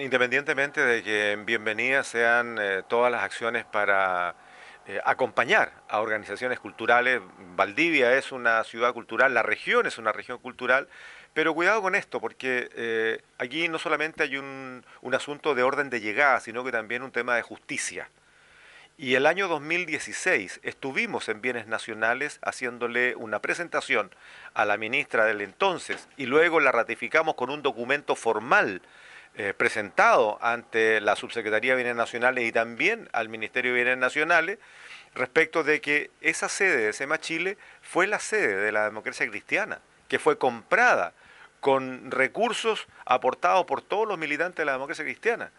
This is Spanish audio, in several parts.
independientemente de que bienvenidas bienvenida sean eh, todas las acciones para eh, acompañar a organizaciones culturales, Valdivia es una ciudad cultural, la región es una región cultural, pero cuidado con esto, porque eh, aquí no solamente hay un, un asunto de orden de llegada, sino que también un tema de justicia. Y el año 2016 estuvimos en Bienes Nacionales haciéndole una presentación a la ministra del entonces y luego la ratificamos con un documento formal eh, presentado ante la Subsecretaría de Bienes Nacionales y también al Ministerio de Bienes Nacionales respecto de que esa sede de SEMA Chile fue la sede de la democracia cristiana, que fue comprada con recursos aportados por todos los militantes de la democracia cristiana.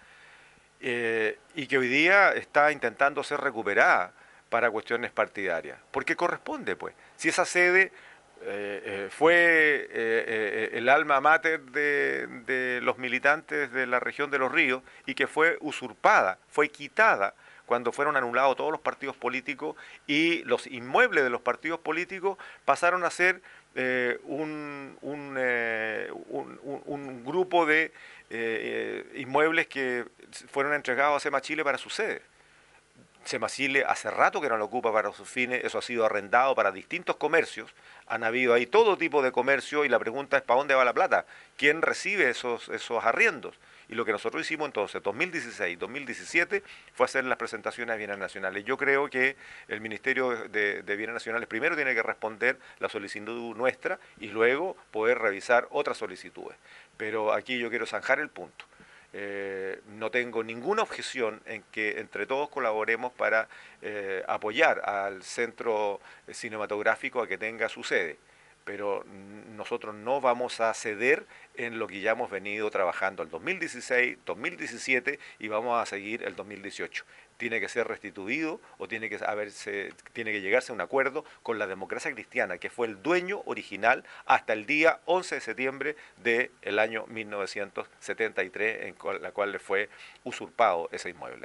Eh, y que hoy día está intentando ser recuperada para cuestiones partidarias, porque corresponde, pues. Si esa sede eh, eh, fue eh, el alma mater de, los militantes de la región de los ríos y que fue usurpada, fue quitada cuando fueron anulados todos los partidos políticos y los inmuebles de los partidos políticos pasaron a ser un, un, grupo de inmuebles que fueron entregados a SEMA Chile para su sede. SEMA Chile hace rato que no lo ocupa para sus fines, eso ha sido arrendado para distintos comercios, han habido ahí todo tipo de comercio y la pregunta es ¿para dónde va la plata? ¿Quién recibe esos, esos arriendos? Y lo que nosotros hicimos entonces, 2016 2017, fue hacer las presentaciones de bienes nacionales. Yo creo que el Ministerio de, de, Bienes Nacionales primero tiene que responder la solicitud nuestra y luego poder revisar otras solicitudes. Pero aquí yo quiero zanjar el punto. Eh, no tengo ninguna objeción en que entre todos colaboremos para eh, apoyar al centro cinematográfico a que tenga su sede pero nosotros no vamos a ceder en lo que ya hemos venido trabajando el 2016, 2017 y vamos a seguir el 2018. Tiene que ser restituido o tiene que, haberse, tiene que llegarse a un acuerdo con la democracia cristiana, que fue el dueño original hasta el día 11 de septiembre del el año 1973, en la cual le fue usurpado ese inmueble.